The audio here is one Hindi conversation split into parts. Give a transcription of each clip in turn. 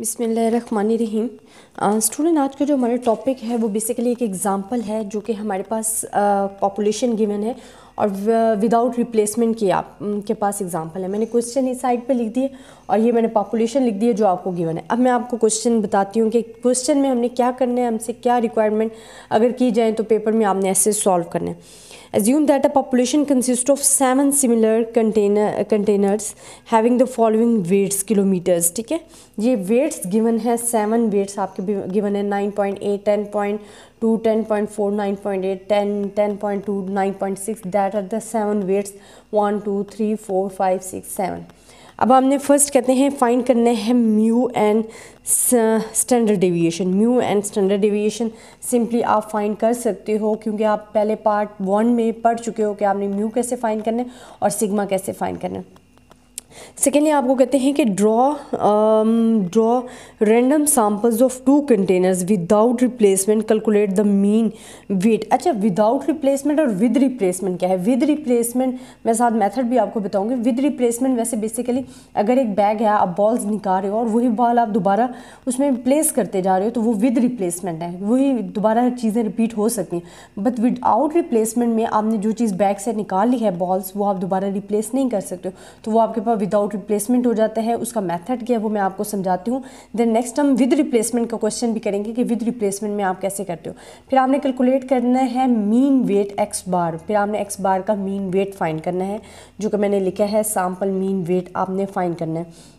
बिसमीम स्टूडेंट आज का जो हमारा टॉपिक है वो बेसिकली एक एग्ज़ाम्पल है जो कि हमारे पास पॉपुलेशन गिवन है और विदाउट रिप्लेसमेंट की आपके पास एग्जांपल है मैंने क्वेश्चन इस साइड पे लिख दिए और ये मैंने पॉपुलेशन लिख दी है जो आपको गिवन है अब मैं आपको क्वेश्चन बताती हूँ कि क्वेश्चन में हमने क्या करना है हमसे क्या रिक्वायरमेंट अगर की जाए तो पेपर में आपने ऐसे सॉल्व करना है assume that a population consists of seven similar container containers having the following weights ठीक है ये वेट्स गिवन है सेवन वेट्स आपके गिवन है nine ten point two ten point four ten point two nine point six that are the seven weights one two three four five six seven अब हमने फर्स्ट कहते हैं फाइंड करने हैं mu and standard deviation mu and standard deviation simply आप फाइंड कर सकते हो क्योंकि आप पहले पार्ट वन में पढ़ चुके हो कि आपने म्यू कैसे फाइंड करने और सिग्मा कैसे फाइंड करना सेकेंडली आपको कहते हैं कि draw draw random samples of two containers without replacement calculate the mean weight अच्छा विदाउट रिप्लेसमेंट और विद रिप्लेसमेंट क्या है विद रिप्लेसमेंट मैं साथ मेथड भी आपको बताऊंगी विद रिप्लेसमेंट वैसे बेसिकली अगर एक बैग है आप बॉल्स निकाल रहे हो और वही बॉल आप दोबारा उसमें रिप्लेस करते जा रहे हो तो वो विद रिप्लेसमेंट है वही दोबारा चीज़ें रिपीट हो सकती हैं बट विदाउट रिप्लेसमेंट में आपने जो चीज़ बैग से निकाल ली है बॉल्स वो आप दोबारा रिप्लेस नहीं कर सकते हो तो वो आपके पास विदाउट रिप्लेसमेंट हो जाता है उसका मेथड क्या है वो मैं आपको समझाती हूँ देन नेक्स्ट हम विद रिप्लेसमेंट का क्वेश्चन भी करेंगे कि विद रिप्लेसमेंट में आप कैसे करते हो फिर आपने कैलकुलेट करना है मीन वेट एक्स बार फिर आपने एक्स बार का मीन वेट फाइंड करना है जो कि मैंने लिखा है सैम्पल मीन वेट आपने फाइंड करना है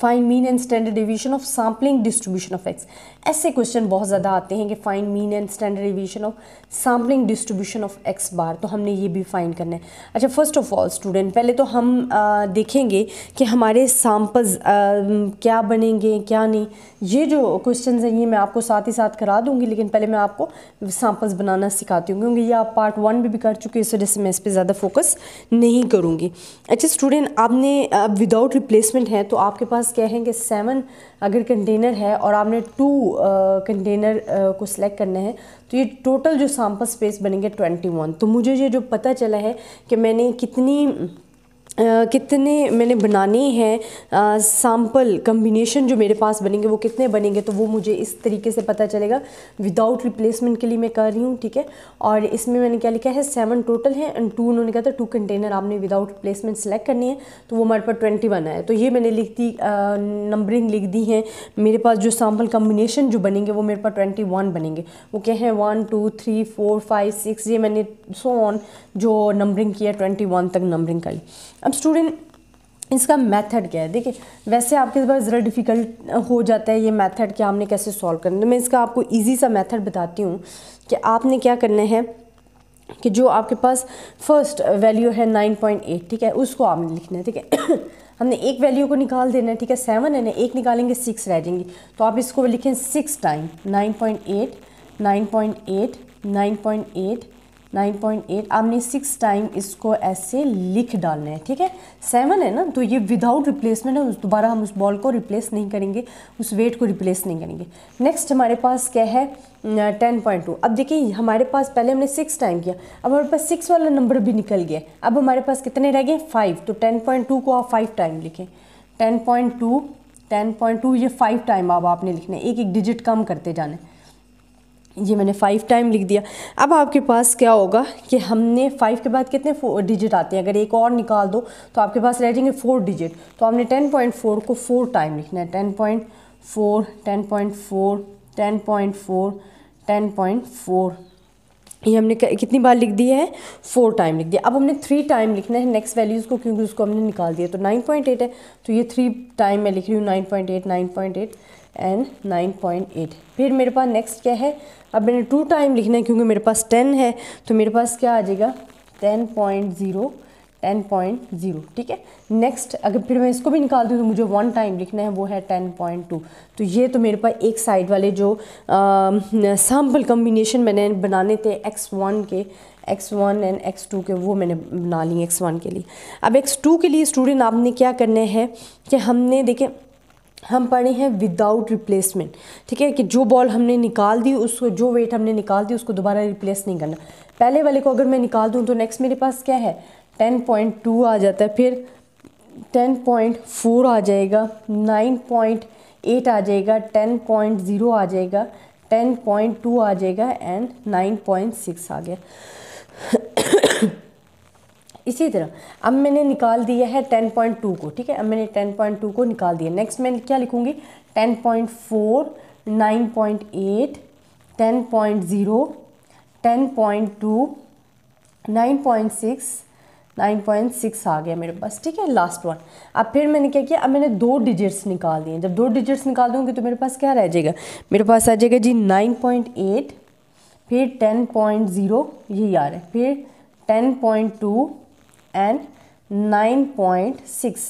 find mean and standard division of sampling distribution of X ऐसे क्वेश्चन बहुत ज़्यादा आते हैं कि find mean and standard revision of sampling distribution of x bar तो हमने ये भी फाइंड करना है अच्छा फर्स्ट ऑफ ऑल स्टूडेंट पहले तो हम आ, देखेंगे कि हमारे सैम्पल्स क्या बनेंगे क्या नहीं ये जो क्वेश्चन हैं ये मैं आपको साथ ही साथ करा दूँगी लेकिन पहले मैं आपको सैम्पल्स बनाना सिखाती हूँ क्योंकि ये आप पार्ट वन भी, भी कर चुके हैं इस वजह से मैं इस पर ज़्यादा फोकस नहीं करूँगी अच्छा स्टूडेंट आपने विदाउट रिप्लेसमेंट है तो आपके पास क्या है कि सेवन अगर कंटेनर है और आपने टू कंटेनर को सिलेक्ट करना है तो ये टोटल जो सैम्पल स्पेस बनेंगे ट्वेंटी वन तो मुझे ये जो पता चला है कि मैंने कितनी कितने मैंने बनाने हैं सैम्पल कम्बिनेशन जो मेरे पास बनेंगे वो कितने बनेंगे तो वो मुझे इस तरीके से पता चलेगा विदाउट रिप्लेसमेंट के लिए मैं कर रही हूँ ठीक है और इसमें मैंने क्या लिखा है सेवन टोटल है एंड टू उन्होंने कहा था टू कंटेनर आपने विदाउट रिप्लेसमेंट सेलेक्ट करनी है तो वो हमारे पास ट्वेंटी वन आया तो ये मैंने लिख दी नंबरिंग लिख दी है मेरे पास जो सैम्पल कम्बिनेशन जो बनेंगे वो मेरे पास ट्वेंटी वन बनेंगे वो क्या है one two three four five six ये मैंने सो ऑन जो नंबरिंग किया ट्वेंटी वन तक नंबरिंग कर ली अब स्टूडेंट इसका मेथड क्या है देखिए वैसे आपके पास ज़रा डिफ़िकल्ट हो जाता है ये मेथड कि आपने कैसे सॉल्व करना है तो मैं इसका आपको इजी सा मेथड बताती हूँ कि आपने क्या करना है कि जो आपके पास फर्स्ट वैल्यू है 9.8 ठीक है उसको आपने लिखना है ठीक है हमने एक वैल्यू को निकाल देना है ठीक है सेवन है ना एक निकालेंगे सिक्स रह जाएंगी तो आप इसको लिखें six time nine point eight nine point eight nine point eight 9.8 आपने सिक्स टाइम इसको ऐसे लिख डालना है ठीक है सेवन है ना तो ये विदाउट रिप्लेसमेंट है दोबारा हम उस बॉल को रिप्लेस नहीं करेंगे उस वेट को रिप्लेस नहीं करेंगे नेक्स्ट हमारे पास क्या है टेन पॉइंट टू अब देखिए हमारे पास पहले हमने सिक्स टाइम किया अब हमारे पास सिक्स वाला नंबर भी निकल गया अब हमारे पास कितने रह गए फाइव तो टेन पॉइंट टू को आप फाइव टाइम लिखें ten point two ten point two ये फाइव टाइम अब आपने लिखना है एक एक डिजिट कम करते जाना है ये मैंने फाइव टाइम लिख दिया अब आपके पास क्या होगा कि हमने फाइव के बाद कितने फोर डिजिट आते हैं अगर एक और निकाल दो तो आपके पास रह जाएंगे फोर डिजिट तो हमने टेन पॉइंट फोर को फोर टाइम लिखना है ten point four ten point four ten point four ten point four ये हमने कितनी बार लिख दिया है फोर टाइम लिख दिया अब हमने थ्री टाइम लिखना है नेक्स्ट वैल्यूज़ को क्योंकि उसको हमने निकाल दिया तो नाइन पॉइंट एट है तो ये थ्री टाइम मैं लिख रही हूँ nine point eight nine point eight and nine point eight फिर मेरे पास नेक्स्ट क्या है अब मैंने टू टाइम लिखना है क्योंकि मेरे पास टेन है तो मेरे पास क्या आ जाएगा ten point zero ten point zero ठीक है नेक्स्ट अगर फिर मैं इसको भी निकाल दूँ तो मुझे वन टाइम लिखना है वो है टेन पॉइंट टू तो ये तो मेरे पास एक साइड वाले जो सैम्पल कम्बिनेशन मैंने बनाने थे एक्स वन के X one and X two के वो मैंने बना लिए एक्स वन के लिए अब एक्स टू के लिए स्टूडेंट आपने क्या करना है कि हमने देखे हम पढ़े हैं विदाउट रिप्लेसमेंट ठीक है कि जो बॉल हमने निकाल दी उसको जो वेट हमने निकाल दी उसको दोबारा रिप्लेस नहीं करना पहले वाले को अगर मैं निकाल दूँ तो नेक्स्ट मेरे पास क्या है टेन पॉइंट टू आ जाता है फिर टेन पॉइंट फोर आ जाएगा नाइन पॉइंट एट आ जाएगा टेन पॉइंट ज़ीरो आ जाएगा टेन पॉइंट टू आ जाएगा एंड नाइन पॉइंट सिक्स आ गया इसी तरह अब मैंने निकाल दिया है टेन पॉइंट टू को ठीक है अब मैंने टेन पॉइंट टू को निकाल दिया नेक्स्ट मैं क्या लिखूँगी ten point four nine point eight ten point zero ten point two nine point six nine point six आ गया मेरे पास ठीक है लास्ट वन अब फिर मैंने क्या किया अब मैंने दो डिजिट्स निकाल दिए जब दो डिजिट्स निकाल दूँगी तो मेरे पास क्या रह जाएगा मेरे पास आ जाएगा जी नाइन पॉइंट एट फिर टेन पॉइंट ज़ीरो यही आ रहा है फिर ten point two and nine point six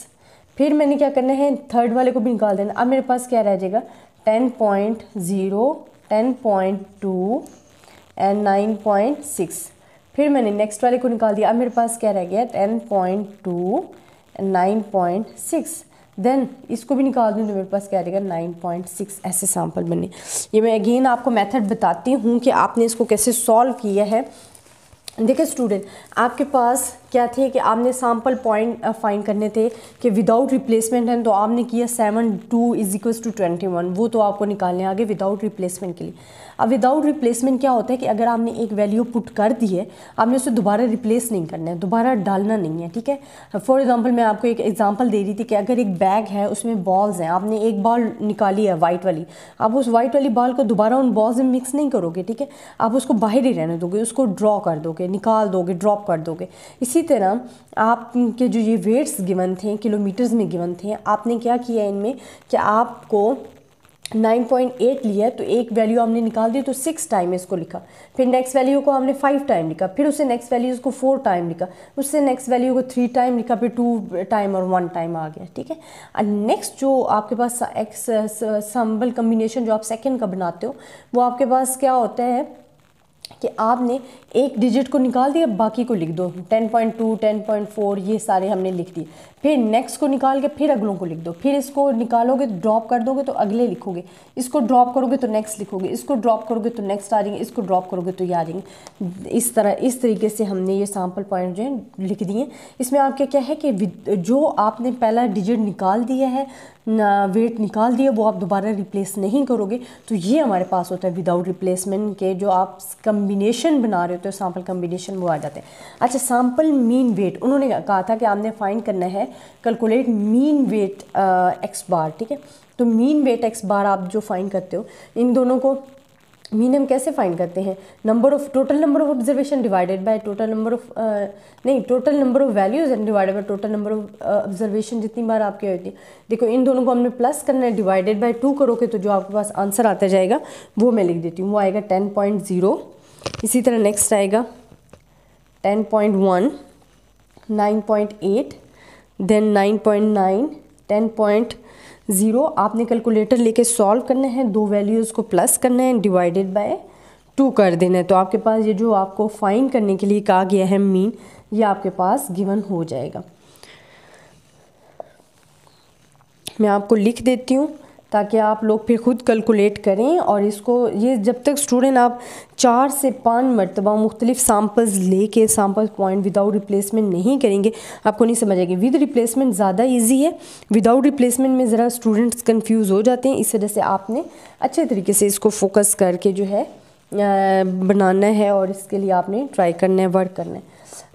फिर मैंने क्या करना है थर्ड वाले को भी निकाल देना अब मेरे पास क्या रह जाएगा ten point zero ten point two and nine point six फिर मैंने नेक्स्ट वाले को निकाल दिया अब मेरे पास क्या रह गया ten point two nine point six then इसको भी निकाल दूँ तो मेरे पास क्या रहेगा नाइन पॉइंट सिक्स ऐसे सैम्पल बने ये मैं अगेन आपको मेथड बताती हूँ कि आपने इसको कैसे सॉल्व किया है देखिए स्टूडेंट आपके पास क्या थे कि आपने सैम्पल पॉइंट फाइंड करने थे कि विदाउट रिप्लेसमेंट हैं तो आपने किया seven two is equal to twenty one वो तो आपको निकालने आगे विदाउट रिप्लेसमेंट के लिए अब विदाउट रिप्लेसमेंट क्या होता है कि अगर आपने एक वैल्यू पुट कर दी है आपने उसे दोबारा रिप्लेस नहीं करना है दोबारा डालना नहीं है ठीक है फॉर एग्ज़ाम्पल मैं आपको एक एग्ज़ाम्पल दे रही थी कि अगर एक बैग है उसमें बॉल्स हैं आपने एक बॉल निकाली है वाइट वाली आप उस वाइट वाली बॉल को दोबारा उन बॉल्स में मिक्स नहीं करोगे ठीक है आप उसको बाहर ही रहने दोगे उसको ड्रॉ कर दोगे निकाल दोगे ड्रॉप कर दोगे इसी તેના આપકે જો યે વેટ્સ ગિવન થે કિલોમીટર્સ મે ગિવન થે આપને ક્યા કિયા ઇનમે ક્યા આપકો 9.8 લીયા તો એક વેલ્યુ આપણે નિકાલ દી તો 6 ટાઈમ એસકો લખા ફિર નેક્સ્ટ વેલ્યુ કો આપણે 5 ટાઈમ લીખા ફિર ઉસે નેક્સ્ટ વેલ્યુસ કો 4 ટાઈમ લીખા ઉસસે નેક્સ્ટ વેલ્યુ કો 3 ટાઈમ લીખા ફિર 2 ટાઈમ ઓર 1 ટાઈમ આ ગયા ઠીક હે અ નેક્સ્ટ જો આપકે પાસ એક્સ સંબલ કોમ્બિનેશન જો આપ સેકન્ડ કા બનાતે હો વો આપકે પાસ ક્યા હોતે હે कि आपने एक डिजिट को निकाल दिया बाकी को लिख दो 10.2, 10.4 ये सारे हमने लिख दिए फिर नेक्स्ट को निकाल के फिर अगलों को लिख दो फिर इसको निकालोगे तो ड्रॉप कर दोगे तो अगले लिखोगे इसको ड्रॉप करोगे तो नेक्स्ट लिखोगे इसको ड्रॉप करोगे तो नेक्स्ट आ जाएंगे इसको ड्रॉप करोगे तो ये आ जाएंगे इस तरह इस तरीके से हमने ये सैम्पल पॉइंट जो है लिख दिए इसमें आपके क्या है कि जो आपने पहला डिजिट निकाल दिया है वेट निकाल दिया वो आप दोबारा रिप्लेस नहीं करोगे तो ये हमारे पास होता है विदाउट रिप्लेसमेंट के जो आप कम कम्बिनेशन बना रहे होते हो सैम्पल कम्बिनेशन वो आ जाते हैं अच्छा सैम्पल मीन वेट उन्होंने कहा था कि आपने फाइंड करना है calculate mean weight X bar ठीक है तो मीन वेट एक्स बार आप जो फाइंड करते हो इन दोनों को मीन हम कैसे फाइंड करते हैं number of total number of observation divided by total number of नहीं total number of values and divided by total number of observation जितनी बार आपके होती है देखो इन दोनों को हमने प्लस करना है डिवाइडेड बाय टू करोगे तो जो आपके पास आंसर आता जाएगा वो मैं लिख देती हूँ वो आएगा टेन इसी तरह नेक्स्ट आएगा ten point one nine point eight then nine point nine ten point zero आपने कैलकुलेटर लेके सॉल्व करने हैं दो वैल्यूज़ को प्लस करना है डिवाइडेड बाय टू कर देना है तो आपके पास ये जो आपको फाइन करने के लिए कहा गया है मीन ये आपके पास गिवन हो जाएगा मैं आपको लिख देती हूँ ताकि आप लोग फिर ख़ुद कैलकुलेट करें और इसको ये जब तक स्टूडेंट आप चार से पाँच मरतबा मुख्तलिफ सैम्पल्स लेके सैम्पल पॉइंट विदाउट रिप्लेसमेंट नहीं करेंगे आपको नहीं समझ आएगी विद रिप्लेसमेंट ज़्यादा ईजी है विदाउट रिप्लेसमेंट में ज़रा स्टूडेंट्स कन्फ्यूज़ हो जाते हैं इस वजह से आपने अच्छे तरीके से इसको फोकस करके जो है बनाना है और इसके लिए आपने ट्राई करना है वर्क करना है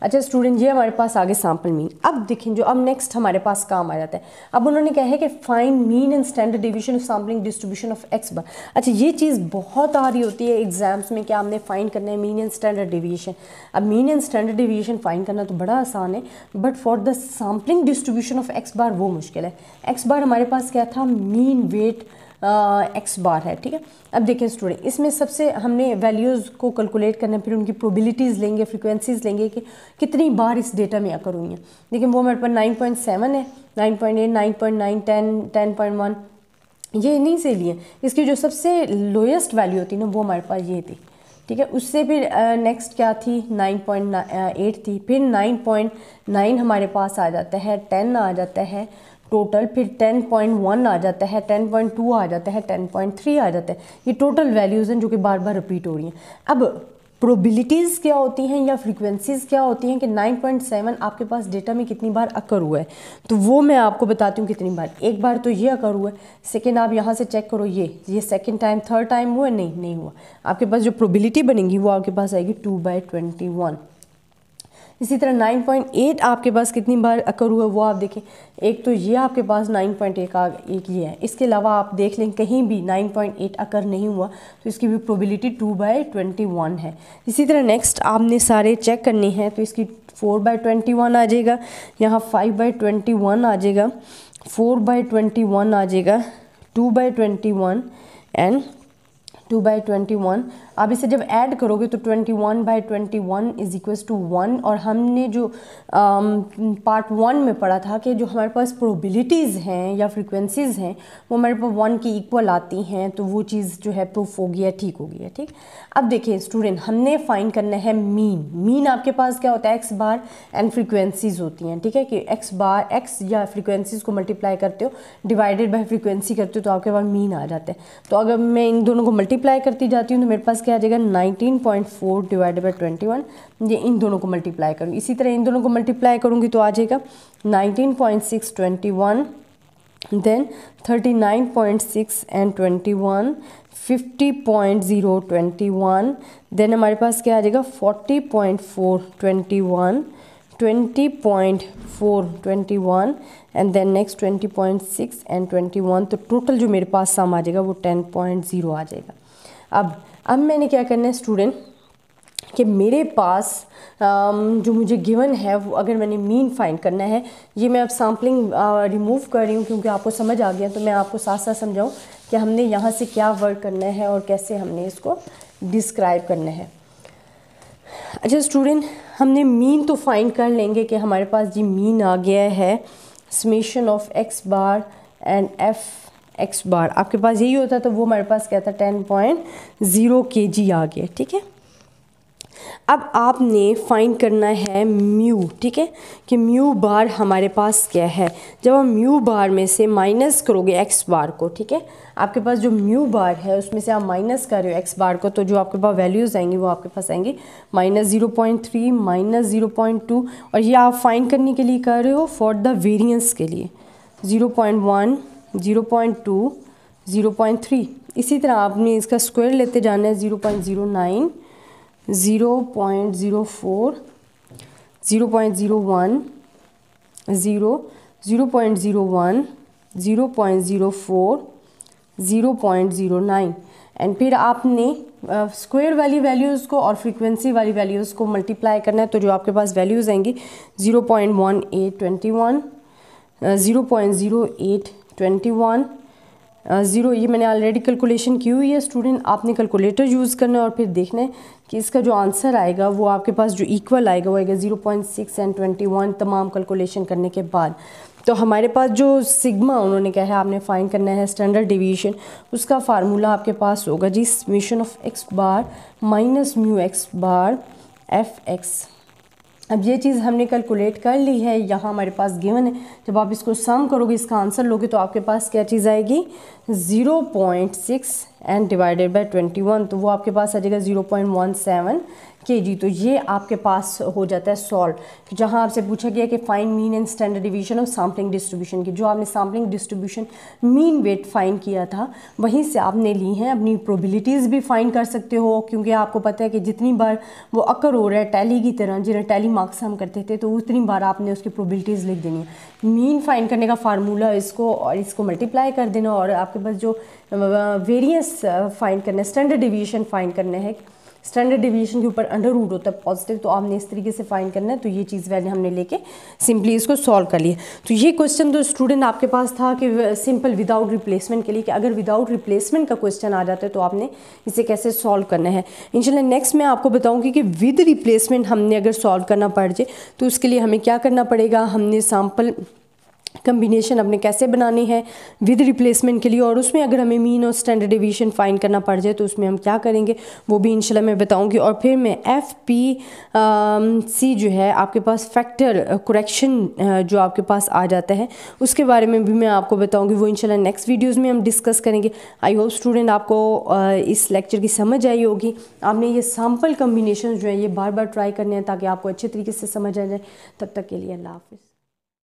अच्छा स्टूडेंट ये हमारे पास आगे सैम्पल मीन अब देखें जो अब नेक्स्ट हमारे पास काम आ जाता है अब उन्होंने कहा है कि fine mean and standard division of sampling distribution of x bar अच्छा ये चीज़ बहुत आ रही होती है एग्जाम्स में कि आपने फाइन करना है मीन एंड स्टैंडर्ड डिवीजन अब mean and standard deviation find करना तो बड़ा आसान है but for the sampling distribution of x bar वो मुश्किल है एक्स बार हमारे पास क्या था मीन वेट एक्स बार है ठीक है अब देखें स्टूडेंट इसमें सबसे हमने वैल्यूज़ को कैलकुलेट करना फिर उनकी प्रोबिलिटीज़ लेंगे फ्रिक्वेंसीज़ लेंगे कि कितनी बार इस डेटा में आकर हुई हैं देखिए वो हमारे पास नाइन पॉइंट सेवन है nine point eight nine point nine ten ten point one ये इन्हीं से लिए इसकी जो सबसे लोएस्ट वैल्यू होती ना वो हमारे पास ये थी ठीक है उससे फिर नेक्स्ट uh, क्या थी नाइन पॉइंट एट थी फिर नाइन पॉइंट नाइन हमारे पास आ जाता है टेन आ जाता है टोटल फिर 10.1 आ जाता है 10.2 आ जाता है 10.3 आ जाता है ये टोटल वैल्यूज़ हैं जो कि बार बार रिपीट हो रही हैं अब प्रोबिलिटीज़ क्या होती हैं या फ्रीक्वेंसीज़ क्या होती हैं कि 9.7 आपके पास डेटा में कितनी बार अकर हुआ है तो वो मैं आपको बताती हूँ कितनी बार एक बार तो ये अकर हुआ है सेकेंड आप यहाँ से चेक करो ये ये सेकेंड टाइम थर्ड टाइम हुआ नहीं नहीं हुआ आपके पास जो प्रोबिलिटी बनेगी वो आपके पास आएगी टू बाई ट्वेंटी वन इसी तरह 9.8 आपके पास कितनी बार अकर हुआ वो आप देखें एक तो ये आपके पास 9.1 पॉइंट एक ये है इसके अलावा आप देख लें कहीं भी 9.8 अकर नहीं हुआ तो इसकी भी प्रोबेबिलिटी 2 बाई ट्वेंटी है इसी तरह नेक्स्ट आपने सारे चेक करने हैं तो इसकी 4 बाई ट्वेंटी आ जाएगा यहाँ 5 बाई ट्वेंटी आ जाएगा 4 बाई ट्वेंटी आ जाएगा 2 by twenty and two by twenty one आप इसे जब ऐड करोगे तो twenty one by twenty one is equal to one और हमने जो पार्ट um, वन में पढ़ा था कि जो हमारे पास प्रोबिलिटीज़ हैं या फ्रिक्वेंसीज़ हैं वो हमारे पास वन की इक्वल आती हैं तो वो चीज़ जो है प्रूफ होगी या ठीक होगी गया ठीक अब देखिए स्टूडेंट हमने फाइन करना है मीन मीन आपके पास क्या होता है एक्स बार एंड फ्रिक्वेंसीज़ होती हैं ठीक है कि एक्स बार एक्स या फ्रिक्वेंसीज़ को मल्टीप्लाई करते हो डिवाइडेड बाई फ्रिक्वेंसी करते हो तो आपके पास मीन आ जाता है तो अगर मैं इन दोनों को मल्टीप्लाई मल्टीप्लाई करती जाती हूँ तो मेरे पास क्या आ जाएगा nineteen point four divided by twenty one ये इन दोनों को मल्टीप्लाई करूँगी इसी तरह इन दोनों को मल्टीप्लाई करूँगी तो आ जाएगा nineteen point six twenty one then thirty nine point six and twenty one fifty point zero twenty one then हमारे पास क्या आ जाएगा forty point four twenty one twenty point four twenty one and then next twenty point six and twenty one तो टोटल जो मेरे पास सम आ जाएगा वो टेन पॉइंट ज़ीरो आ जाएगा अब अब मैंने क्या करना है स्टूडेंट कि मेरे पास जो मुझे गिवन है वो अगर मैंने मीन फाइंड करना है ये मैं अब सैम्पलिंग रिमूव कर रही हूँ क्योंकि आपको समझ आ गया तो मैं आपको साथ साथ समझाऊँ कि हमने यहाँ से क्या वर्क करना है और कैसे हमने इसको डिस्क्राइब करना है अच्छा स्टूडेंट हमने मीन तो फाइंड कर लेंगे कि हमारे पास जी मीन आ गया है summation of x bar and f x bar आपके पास यही होता तो वो हमारे पास क्या था टेन पॉइंट ज़ीरो के जी आ गया ठीक है अब आपने फाइंड करना है म्यू ठीक है कि म्यू बार हमारे पास क्या है जब हम म्यू बार में से माइनस करोगे एक्स बार को ठीक है आपके पास जो म्यू बार है उसमें से आप माइनस कर रहे हो एक्स बार को तो जो आपके पास वैल्यूज़ आएंगी वो आपके पास आएंगी minus zero point three minus zero point two और ये आप फाइंड करने के लिए कर रहे हो फॉर द वेरियंस के लिए zero point one zero point two zero point three इसी तरह आपने इसका स्क्वायर लेते जाना है zero point zero nine zero point zero four zero point zero one zero zero point zero one zero point zero four zero point zero nine and फिर आपने स्क्वायर वाली वैल्यूज़ को और फ्रीक्वेंसी वाली वैल्यूज़ को मल्टीप्लाई करना है तो जो आपके पास वैल्यूज़ आएंगी zero point one eight twenty one zero point zero eight twenty one zero ये मैंने ऑलरेडी कैलकुलेशन की हुई है स्टूडेंट आपने कैलकुलेटर यूज़ करना है और फिर देखना है कि इसका जो आंसर आएगा वो आपके पास जो इक्वल आएगा वो आएगा zero point six and twenty one तमाम कैलकुलेशन करने के बाद तो हमारे पास जो सिग्मा उन्होंने कहा है आपने फाइन करना है स्टैंडर्ड डिवीशन उसका फार्मूला आपके पास होगा summation of x bar minus mu x bar f x अब ये चीज़ हमने कैलकुलेट कर ली है यहाँ हमारे पास गिवन है जब आप इसको सम करोगे इसका आंसर लोगे तो आपके पास क्या चीज़ आएगी zero point six and divided by twenty one तो वो आपके पास आ जाएगा ज़ीरो पॉइंट वन सेवन के जी तो ये आपके पास हो जाता है सॉल्व जहाँ आपसे पूछा गया कि fine mean and standard deviation और सैम्पलिंग डिस्ट्रीब्यूशन की जो आपने सैम्पलिंग डिस्ट्रीब्यूशन मीन वेट फाइन किया था वहीं से आपने ली हैं अपनी प्रोबिलिटीज़ भी फाइन कर सकते हो क्योंकि आपको पता है कि जितनी बार वो अक्कर हो रहा है टैली की तरह जिन्हें टैली मार्क्स हम करते थे तो उतनी बार आपने उसकी प्रोबिलिटीज़ लिख देनी है मीन फाइन करने का फार्मूला इसको और इसको मल्टीप्लाई कर देना और आपके पास जो वेरियंस फाइन करना है स्टैंडर्ड डिवीजन फाइन करना है स्टैंडर्ड डिविएशन के ऊपर अंडर रूट होता है पॉजिटिव तो आपने इस तरीके से फाइन करना है तो ये चीज़ वैल्यू हमने लेके सिंपली इसको सॉल्व कर लिया तो ये क्वेश्चन तो स्टूडेंट आपके पास था कि सिंपल विदाउट रिप्लेसमेंट के लिए कि अगर विदाउट रिप्लेसमेंट का क्वेश्चन आ जाता है तो आपने इसे कैसे सॉल्व करना है इनशाला नेक्स्ट मैं आपको बताऊँगी कि विद रिप्लेसमेंट हमने अगर सॉल्व करना पड़ जाए तो उसके लिए हमें क्या करना पड़ेगा हमने सैम्पल कम्बिनेशन अपने कैसे बनाने हैं विद रिप्लेसमेंट के लिए और उसमें अगर हमें मीन और स्टैंडर्ड डिवीजन फाइंड करना पड़ जाए तो उसमें हम क्या करेंगे वो भी इंशाल्लाह मैं बताऊंगी और फिर मैं एफ पी सी जो है आपके पास फैक्टर करेक्शन जो आपके पास आ जाता है उसके बारे में भी मैं आपको बताऊँगी वो इंशाल्लाह नेक्स्ट वीडियोज़ में हम डिस्कस करेंगे आई होप स्टूडेंट आपको इस लेक्चर की समझ आई होगी आपने ये सैम्पल कम्बिनेशन जो है ये बार बार ट्राई करने हैं ताकि आपको अच्छे तरीके से समझ आ जाए तब तक के लिए अल्लाह हाफिज़